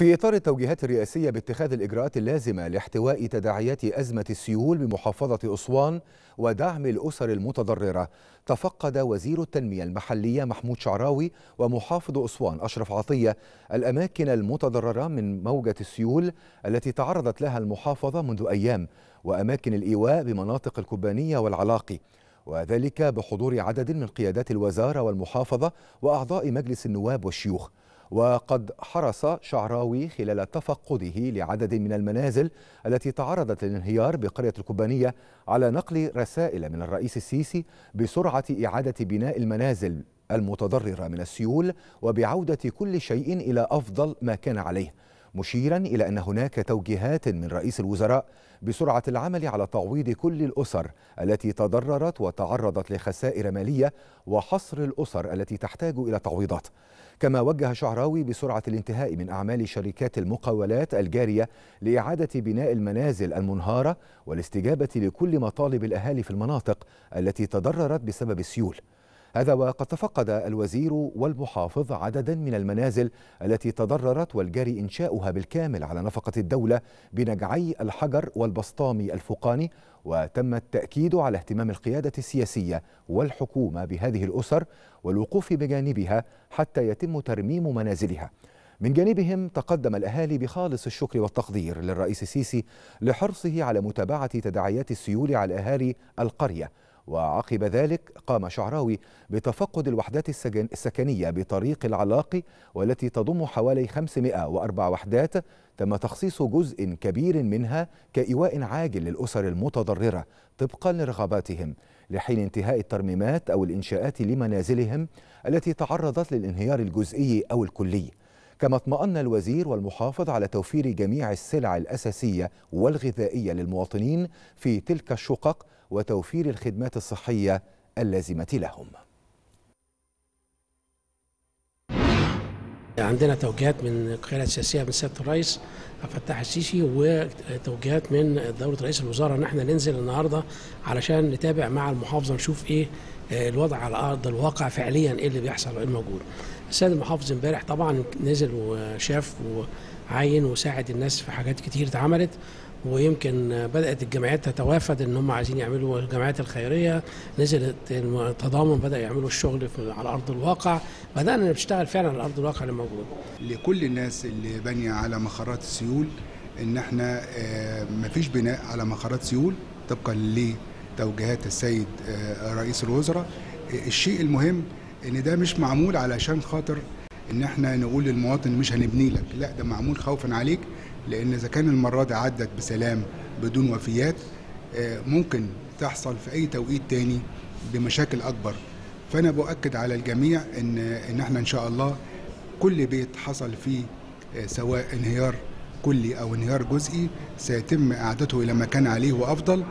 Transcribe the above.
في إطار التوجيهات الرئاسية باتخاذ الإجراءات اللازمة لاحتواء تداعيات أزمة السيول بمحافظة أسوان ودعم الأسر المتضررة تفقد وزير التنمية المحلية محمود شعراوي ومحافظ أسوان أشرف عطية الأماكن المتضررة من موجة السيول التي تعرضت لها المحافظة منذ أيام وأماكن الإيواء بمناطق الكبانية والعلاقي وذلك بحضور عدد من قيادات الوزارة والمحافظة وأعضاء مجلس النواب والشيوخ وقد حرص شعراوي خلال تفقده لعدد من المنازل التي تعرضت للانهيار بقرية الكوبانية على نقل رسائل من الرئيس السيسي بسرعة إعادة بناء المنازل المتضررة من السيول وبعودة كل شيء إلى أفضل ما كان عليه مشيرا إلى أن هناك توجيهات من رئيس الوزراء بسرعة العمل على تعويض كل الأسر التي تضررت وتعرضت لخسائر مالية وحصر الأسر التي تحتاج إلى تعويضات كما وجه شعراوي بسرعة الانتهاء من أعمال شركات المقاولات الجارية لإعادة بناء المنازل المنهارة والاستجابة لكل مطالب الأهالي في المناطق التي تضررت بسبب السيول هذا وقد تفقد الوزير والمحافظ عددا من المنازل التي تضررت والجاري إنشاؤها بالكامل على نفقة الدولة بنجعي الحجر والبسطامي الفوقاني وتم التأكيد على اهتمام القيادة السياسية والحكومة بهذه الأسر والوقوف بجانبها حتى يتم ترميم منازلها من جانبهم تقدم الأهالي بخالص الشكر والتقدير للرئيس السيسي لحرصه على متابعة تداعيات السيول على أهالي القرية وعقب ذلك قام شعراوي بتفقد الوحدات السكنية بطريق العلاقي والتي تضم حوالي 504 وحدات تم تخصيص جزء كبير منها كإيواء عاجل للأسر المتضررة طبقا لرغباتهم لحين انتهاء الترميمات أو الإنشاءات لمنازلهم التي تعرضت للانهيار الجزئي أو الكلي كما اطمأن الوزير والمحافظ على توفير جميع السلع الأساسية والغذائية للمواطنين في تلك الشقق وتوفير الخدمات الصحية اللازمة لهم عندنا توجيهات من القيادة السياسية من سيادة الرئيس عبد الفتاح السيسي وتوجيهات من دولة رئيس الوزراء ان احنا ننزل النهارده علشان نتابع مع المحافظة نشوف ايه آه، الوضع على ارض الواقع فعليا ايه اللي بيحصل وايه الموجود. السيد المحافظ امبارح طبعا نزل وشاف وعين وساعد الناس في حاجات كتير اتعملت ويمكن بدات الجمعيات تتوافد ان هم عايزين يعملوا الجمعيات الخيريه نزلت التضامن بدا يعملوا الشغل في على ارض الواقع بدانا نشتغل فعلا على ارض الواقع اللي موجود لكل الناس اللي بانيه على مخرات السيول ان احنا آه، ما فيش بناء على مخرات سيول طبقا لتوجيهات السيد آه، رئيس الوزراء الشيء المهم ان ده مش معمول علشان خاطر ان احنا نقول للمواطن مش هنبني لك لا ده معمول خوفا عليك لان اذا كان المره دي عدت بسلام بدون وفيات آه، ممكن تحصل في اي توقيت تاني بمشاكل اكبر فانا باكد على الجميع ان ان احنا ان شاء الله كل بيت حصل فيه آه، سواء انهيار كلي او انهيار جزئي سيتم اعادته الى ما كان عليه وافضل